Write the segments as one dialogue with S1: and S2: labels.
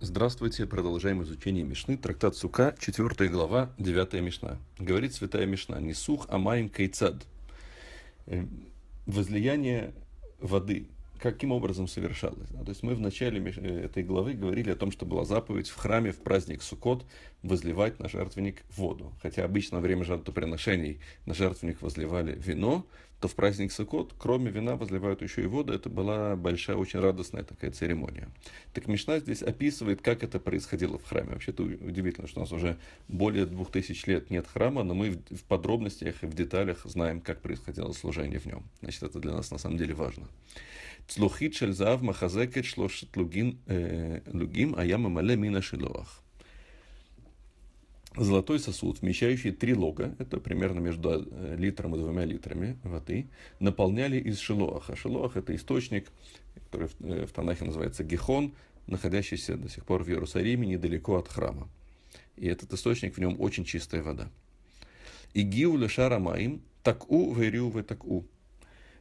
S1: Здравствуйте, продолжаем изучение Мишны, трактат Сука, 4 глава, 9 Мишна. Говорит святая Мишна, не сух, а маем кайцад. Э, возлияние воды каким образом совершалось. Да? То есть мы в начале э, этой главы говорили о том, что была заповедь в храме в праздник Суккот возливать на жертвенник воду. Хотя обычно во время жертвоприношений на жертвенник возливали вино, то в праздник Суккот кроме вина возливают еще и воду. Это была большая, очень радостная такая церемония. Так Мишна здесь описывает, как это происходило в храме. Вообще-то удивительно, что у нас уже более двух тысяч лет нет храма, но мы в подробностях и в деталях знаем, как происходило служение в нем. Значит, это для нас на самом деле важно. צלוחית של זהב מחזקת שלושת לוגים, לוגים היה ממלא מן השילוח. Золотой сосуд, вмещающий три лога, это примерно между э, литром и двумя литрами воды, наполняли из шилоаха. Шилоах – это источник, который в э, Танахе называется Гехон, находящийся до сих пор в Иерусалиме, недалеко от храма. И этот источник, в нем очень чистая вода. И гиу гиуля шарамаим, так'у верю вы так'у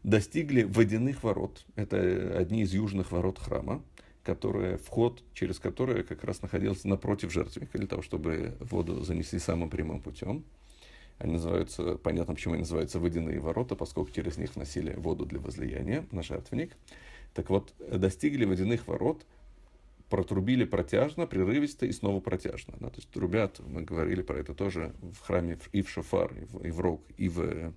S1: достигли водяных ворот. Это э, одни из южных ворот храма, которые, вход через которые как раз находился напротив жертвенника, для того, чтобы воду занесли самым прямым путем. Они называются, понятно, почему они называются водяные ворота, поскольку через них носили воду для возлияния на жертвенник. Так вот, достигли водяных ворот, протрубили протяжно, прерывисто и снова протяжно. Да? То есть трубят, мы говорили про это тоже в храме и в Шофар, и в, и в Рог, и в э,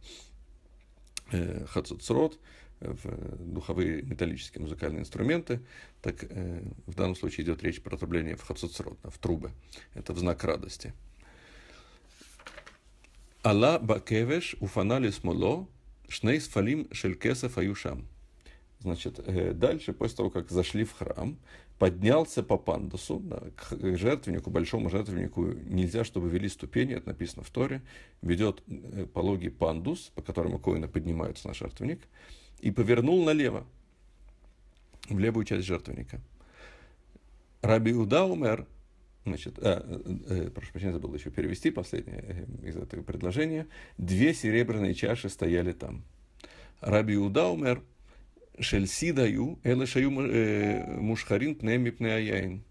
S1: Э, хацуцрот, э, в духовые металлические музыкальные инструменты, так э, в данном случае идет речь про отрубление в хацуцрот, в трубы. Это в знак радости. Алла бакевеш уфанали смоло шнейс фалим шелькеса фаюшам Значит, э, дальше, после того, как зашли в храм, поднялся по пандусу да, к жертвеннику, большому жертвеннику. Нельзя, чтобы вели ступени, это написано в Торе. Ведет э, пологий пандус, по которому коины поднимаются на жертвенник, и повернул налево, в левую часть жертвенника. Раби Уда умер, значит, э, э, э, прошу прощения, забыл еще перевести последнее из этого предложения. Две серебряные чаши стояли там. Раби Уда умер – Шельсид аю, эла шаю э, мушхарин пнеми пнеаяин.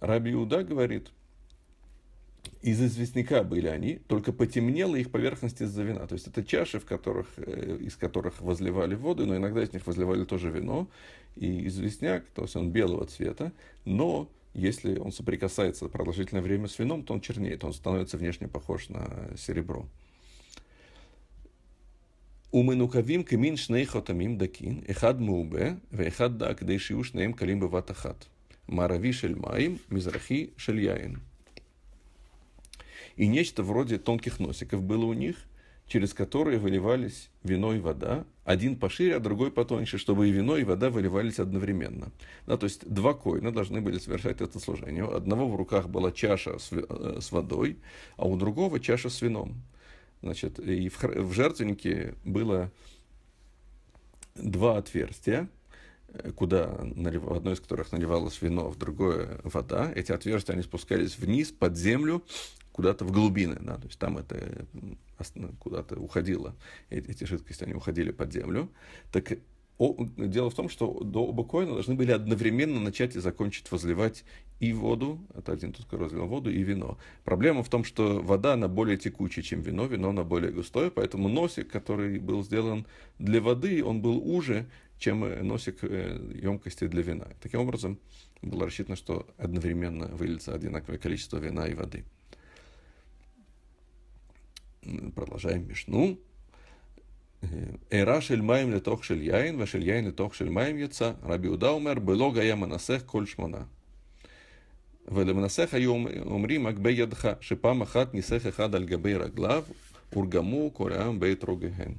S1: Раби Иуда говорит, из известняка были они, только потемнело их поверхность из-за вина. То есть это чаши, в которых, э, из которых возливали воду, но иногда из них возливали тоже вино. И известняк, то есть он белого цвета, но если он соприкасается продолжительное время с вином, то он чернеет, он становится внешне похож на серебро. ומנוקבים כמין שני חותמים דקין, אחד מעובה ואחד דק, כדי שיהיו שניהם קלים בבת אחת. מערבי של מים, מזרחי של יין. И нечто вроде тонких носиков было у них, через которые выливались вино и вода, один пошире, а другой потоньше, чтобы и вино, и вода выливались одновременно. Да, то есть два коина должны были совершать это служение. У одного в руках была чаша с, э, с водой, а у другого чаша с вином. Значит, и в, в жертвеннике было два отверстия, куда, в одно из которых наливалось вино, в другое вода. Эти отверстия, они спускались вниз, под землю, куда-то в глубины, да, то есть там это куда-то уходило, эти, эти жидкости, они уходили под землю. Так о, дело в том, что до оба коина должны были одновременно начать и закончить возливать и воду, это один тут разлил воду, и вино. Проблема в том, что вода, она более текучая, чем вино, вино, она более густое, поэтому носик, который был сделан для воды, он был уже, чем э, носик э, емкости для вина. Таким образом, было рассчитано, что одновременно выльется одинаковое количество вина и воды. Продолжаем Мишну. Э, Эра шельмаем летох шельяин, ва шельяин летох шельмаем яца. Раби умер, было гая манасех коль шмона. ולמנסח היו אומרים רק בידך, שפעם אחת ניסח אחד על גבי רגליו, уרגаму кореам бейтрогехен.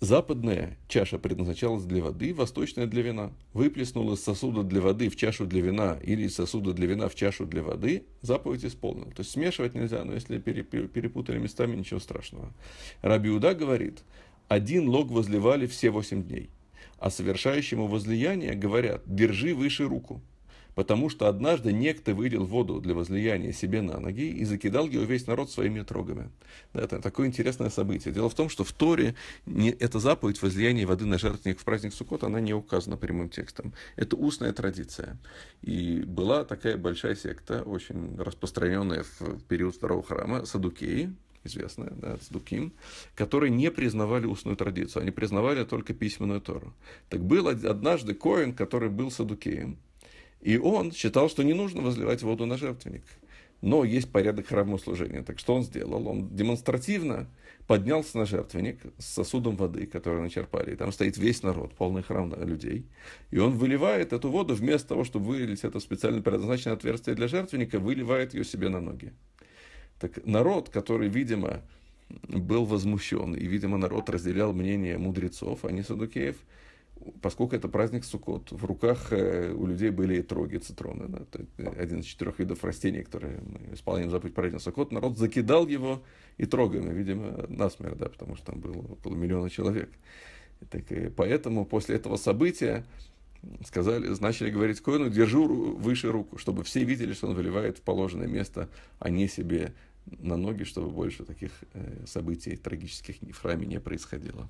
S1: Западная чаша предназначалась для воды, восточная для вина. Выплеснул из сосуда для воды в чашу для вина или из сосуда для вина в чашу для воды, заповедь исполнена. То есть смешивать нельзя, но если перепутали местами, ничего страшного. Рабиуда говорит, один лог возливали все восемь дней, а совершающему возлияние говорят, держи выше руку потому что однажды некто вылил воду для возлияния себе на ноги и закидал его весь народ своими трогами. это такое интересное событие. Дело в том, что в Торе не, эта заповедь возлияния воды на жертвенник в праздник Суккот, она не указана прямым текстом. Это устная традиция. И была такая большая секта, очень распространенная в период второго храма, Садукеи, известная, да, Цдуким, которые не признавали устную традицию, они признавали только письменную Тору. Так был однажды Коин, который был Садукеем, и он считал, что не нужно возливать воду на жертвенник. Но есть порядок храмослужения. Так что он сделал? Он демонстративно поднялся на жертвенник с сосудом воды, который начерпали. И там стоит весь народ, полный храм людей. И он выливает эту воду, вместо того, чтобы вылить это специально предназначенное отверстие для жертвенника, выливает ее себе на ноги. Так народ, который, видимо, был возмущен, и, видимо, народ разделял мнение мудрецов, а не садукеев, поскольку это праздник Суккот, в руках э, у людей были троги, цитроны, да, э, один из четырех видов растений, которые мы исполняем заповедь праздника Суккот, народ закидал его и трогами, видимо, насмерть, да, потому что там было около миллиона человек. Так, и поэтому после этого события сказали, начали говорить Коину, держи выше руку, чтобы все видели, что он выливает в положенное место, а не себе на ноги, чтобы больше таких э, событий трагических в храме не происходило.